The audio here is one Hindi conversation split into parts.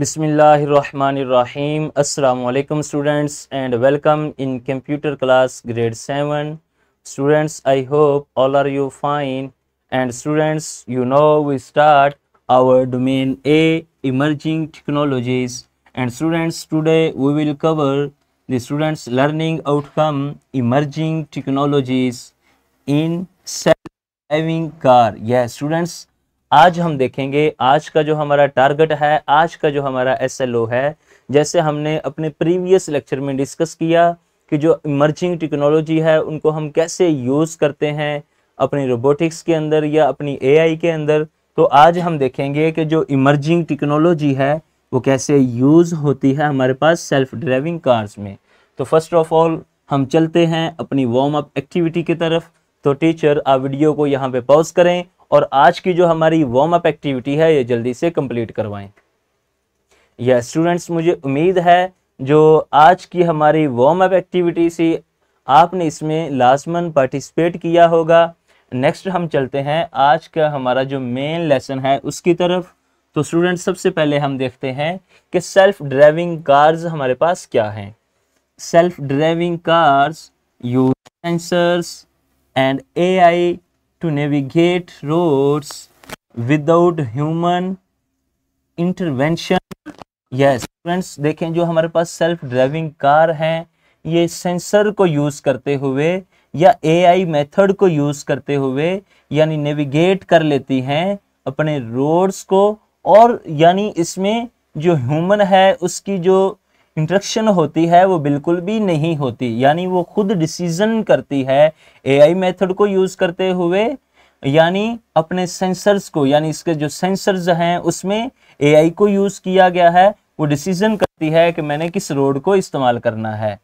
Bismillahirrahmanirrahim. Assalamu alaikum students and welcome in computer class grade 7. Students, I hope all are you fine and students, you know we start our domain A emerging technologies and students today we will cover the students learning outcome emerging technologies in self-driving car. Yes, students, आज हम देखेंगे आज का जो हमारा टारगेट है आज का जो हमारा एस है जैसे हमने अपने प्रीवियस लेक्चर में डिस्कस किया कि जो इमर्जिंग टेक्नोलॉजी है उनको हम कैसे यूज़ करते हैं अपनी रोबोटिक्स के अंदर या अपनी एआई के अंदर तो आज हम देखेंगे कि जो इमर्जिंग टेक्नोलॉजी है वो कैसे यूज़ होती है हमारे पास सेल्फ ड्राइविंग कार्स में तो फर्स्ट ऑफ ऑल हम चलते हैं अपनी वार्म अप एक्टिविटी की तरफ तो टीचर आप वीडियो को यहाँ पे पॉज करें और आज की जो हमारी वार्म अप एक्टिविटी है ये जल्दी से कंप्लीट करवाएं यह स्टूडेंट्स मुझे उम्मीद है जो आज की हमारी वार्म अप एक्टिविटी सी आपने इसमें लाजमन पार्टिसिपेट किया होगा नेक्स्ट हम चलते हैं आज का हमारा जो मेन लेसन है उसकी तरफ तो स्टूडेंट्स सबसे पहले हम देखते हैं कि सेल्फ ड्राइविंग कार्स हमारे पास क्या हैं self driving cars use sensors and AI to navigate roads without human intervention yes friends देखें जो हमारे पास सेल्फ ड्राइविंग कार हैं ये सेंसर को यूज़ करते हुए या एआई मेथड को यूज़ करते हुए यानी नेविगेट कर लेती हैं अपने रोड्स को और यानी इसमें जो ह्यूमन है उसकी जो इंट्रक्शन होती है वो बिल्कुल भी नहीं होती यानी वो खुद डिसीजन करती है एआई मेथड को यूज़ करते हुए यानी अपने सेंसर्स को यानी इसके जो सेंसर्स हैं उसमें एआई को यूज़ किया गया है वो डिसीजन करती है कि मैंने किस रोड को इस्तेमाल करना है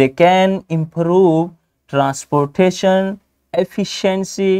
they can improve transportation efficiency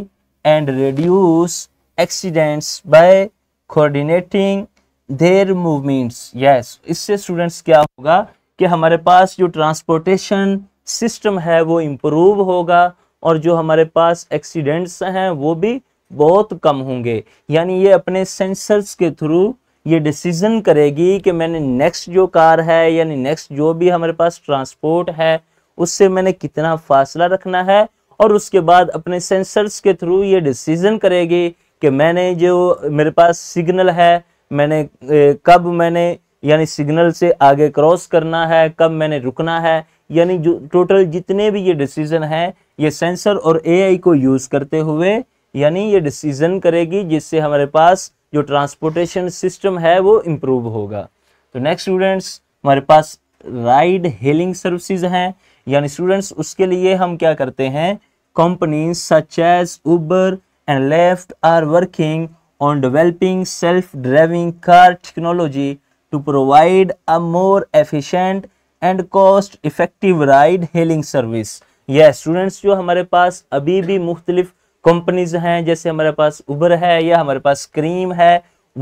and reduce accidents by coordinating their movements yes इससे स्टूडेंट्स क्या होगा कि हमारे पास जो ट्रांसपोर्टेशन सिस्टम है वो इम्प्रूव होगा और जो हमारे पास एक्सीडेंट्स हैं वो भी बहुत कम होंगे यानी ये अपने सेंसर्स के थ्रू ये डिसीजन करेगी कि मैंने नेक्स्ट जो कार है यानी नेक्स्ट जो भी हमारे पास ट्रांसपोर्ट है उससे मैंने कितना फासला रखना है और उसके बाद अपने सेंसर्स के थ्रू ये डिसीजन करेगी कि मैंने जो मेरे पास सिग्नल है मैंने कब मैंने यानी सिग्नल से आगे क्रॉस करना है कब मैंने रुकना है यानी जो टोटल जितने भी ये डिसीजन है ये सेंसर और एआई को यूज़ करते हुए यानी ये डिसीजन करेगी जिससे हमारे पास जो ट्रांसपोर्टेशन सिस्टम है वो इम्प्रूव होगा तो नेक्स्ट स्टूडेंट्स हमारे पास राइड हेलिंग सर्विसेज हैं यानी स्टूडेंट्स उसके लिए हम क्या करते हैं company such as Uber and Lyft are working on developing self-driving car technology to provide a more efficient and cost-effective ride-hailing service. Yes, yeah, students जो हमारे पास अभी भी मुख्तलिफ कंपनीज हैं जैसे हमारे पास उबर है या हमारे पास क्रीम है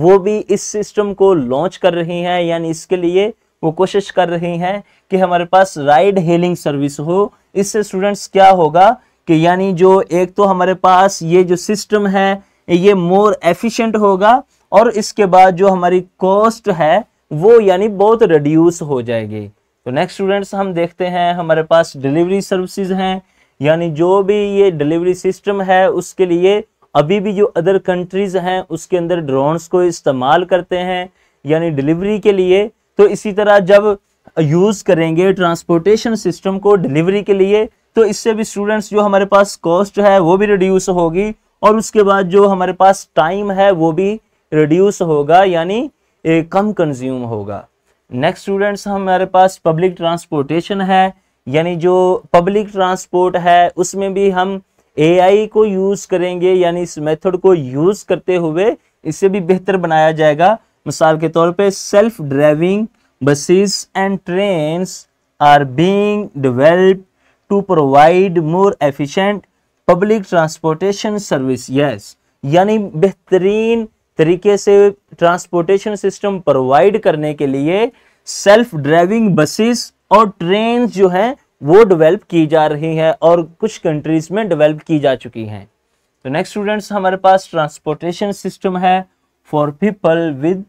वो भी इस सिस्टम को लॉन्च कर रही हैं यानी इसके लिए वो कोशिश कर रही हैं कि हमारे पास राइड हेलिंग सर्विस हो इससे स्टूडेंट्स क्या होगा कि यानी जो एक तो हमारे पास ये जो सिस्टम है ये मोर एफिशिएंट होगा और इसके बाद जो हमारी कॉस्ट है वो यानी बहुत रिड्यूस हो जाएगी तो नेक्स्ट स्टूडेंट्स हम देखते हैं हमारे पास डिलीवरी सर्विसेज हैं यानी जो भी ये डिलीवरी सिस्टम है उसके लिए अभी भी जो अदर कंट्रीज़ हैं उसके अंदर ड्रोन्स को इस्तेमाल करते हैं यानी डिलीवरी के लिए तो इसी तरह जब यूज़ करेंगे ट्रांसपोर्टेशन सिस्टम को डिलीवरी के लिए तो इससे भी स्टूडेंट्स जो हमारे पास कॉस्ट है वो भी रिड्यूस होगी और उसके बाद जो हमारे पास टाइम है वो भी रिड्यूस होगा यानी कम कंज्यूम होगा नेक्स्ट स्टूडेंट्स हमारे पास पब्लिक ट्रांसपोर्टेशन है यानी जो पब्लिक ट्रांसपोर्ट है उसमें भी हम एआई को यूज़ करेंगे यानी इस मेथड को यूज़ करते हुए इसे भी बेहतर बनाया जाएगा मिसाल के तौर पे self driving buses and trains are being developed to provide more efficient public transportation service yes यानी बेहतरीन तरीके से ट्रांसपोर्टेशन सिस्टम प्रोवाइड करने के लिए सेल्फ ड्राइविंग बसेस और ट्रेन जो है वो डेवलप की जा रही है और कुछ कंट्रीज में डेवलप की जा चुकी हैं तो नेक्स्ट स्टूडेंट्स हमारे पास ट्रांसपोर्टेशन सिस्टम है फॉर पीपल विद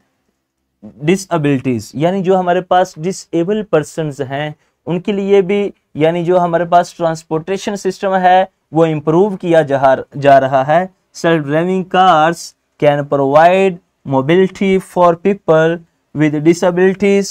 डिसबिलिटीज यानी जो हमारे पास डिसेबल पर्सन हैं उनके लिए भी यानी जो हमारे पास ट्रांसपोर्टेशन सिस्टम है वो इम्प्रूव किया जा, जा रहा है self driving cars can provide mobility for people with disabilities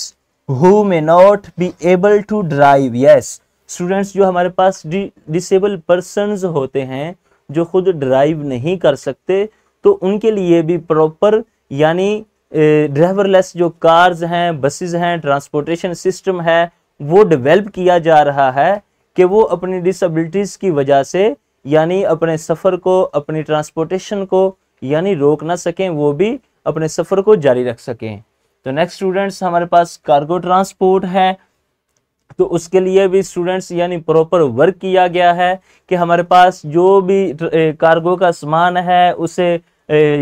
who may not be able to drive yes students जो हमारे पास डिसेबल पर्सन होते हैं जो खुद ड्राइव नहीं कर सकते तो उनके लिए भी प्रॉपर यानी ड्राइवरलेस जो कार्स हैं बसेस हैं ट्रांसपोर्टेशन सिस्टम है वो डेवलप किया जा रहा है कि वो अपनी डिसबिलिटीज़ की वजह से यानी अपने सफ़र को अपनी ट्रांसपोर्टेशन को यानी रोक ना सकें वो भी अपने सफ़र को जारी रख सकें तो नेक्स्ट स्टूडेंट्स हमारे पास कार्गो ट्रांसपोर्ट है तो उसके लिए भी स्टूडेंट्स यानी प्रॉपर वर्क किया गया है कि हमारे पास जो भी कार्गो का सामान है उसे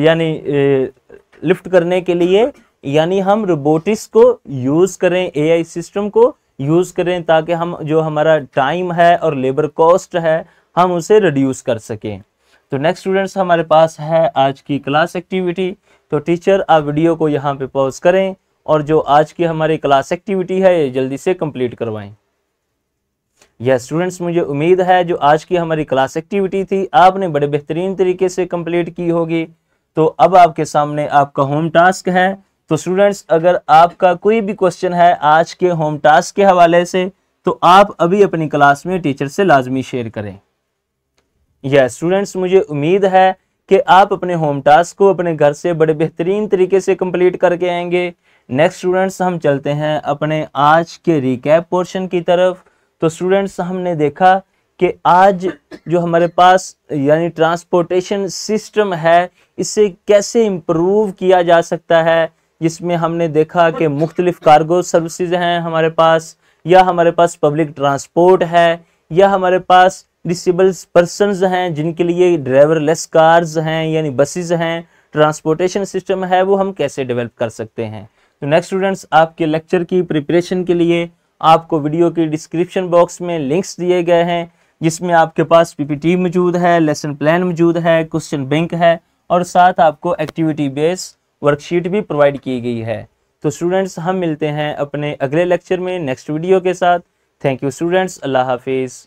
यानी लिफ्ट करने के लिए यानी हम रोबोटिक्स को यूज़ करें एआई सिस्टम को यूज़ करें ताकि हम जो हमारा टाइम है और लेबर कॉस्ट है हम उसे रिड्यूस कर सकें तो नेक्स्ट स्टूडेंट्स हमारे पास है आज की क्लास एक्टिविटी तो टीचर आप वीडियो को यहाँ पे पॉज करें और जो आज की हमारी क्लास एक्टिविटी है ये जल्दी से कंप्लीट करवाएं यह स्टूडेंट्स मुझे उम्मीद है जो आज की हमारी क्लास एक्टिविटी थी आपने बड़े बेहतरीन तरीके से कंप्लीट की होगी तो अब आपके सामने आपका होम टास्क है तो स्टूडेंट्स अगर आपका कोई भी क्वेश्चन है आज के होम टास्क के हवाले से तो आप अभी अपनी क्लास में टीचर से लाजमी शेयर करें यह स्टूडेंट्स मुझे उम्मीद है कि आप अपने होम टास्क को अपने घर से बड़े बेहतरीन तरीके से कंप्लीट करके आएंगे नेक्स्ट स्टूडेंट्स हम चलते हैं अपने आज के रिकैप पोर्शन की तरफ तो स्टूडेंट्स हमने देखा कि आज जो हमारे पास यानी ट्रांसपोर्टेशन सिस्टम है इसे कैसे इम्प्रूव किया जा सकता है जिसमें हमने देखा कि मुख्तलिफ कार्गो सर्विसेज हैं हमारे पास या हमारे पास पब्लिक ट्रांसपोर्ट है या हमारे पास डिसबल्स पर्सनस हैं जिनके लिए ड्राइवर लेस कार्स हैं यानी बसेज हैं ट्रांसपोर्टेशन सिस्टम है वो हम कैसे डेवलप कर सकते हैं तो नेक्स्ट स्टूडेंट्स आपके लेक्चर की प्रिपरेशन के लिए आपको वीडियो के डिस्क्रिप्शन बॉक्स में लिंक्स दिए गए हैं जिसमें आपके पास पीपीटी मौजूद है लेसन प्लान मौजूद है क्वेश्चन बैंक है और साथ आपको एक्टिविटी बेस्ड वर्कशीट भी प्रोवाइड की गई है तो स्टूडेंट्स हम मिलते हैं अपने अगले लेक्चर में नेक्स्ट वीडियो के साथ थैंक यू स्टूडेंट्स अल्लाह हाफिज़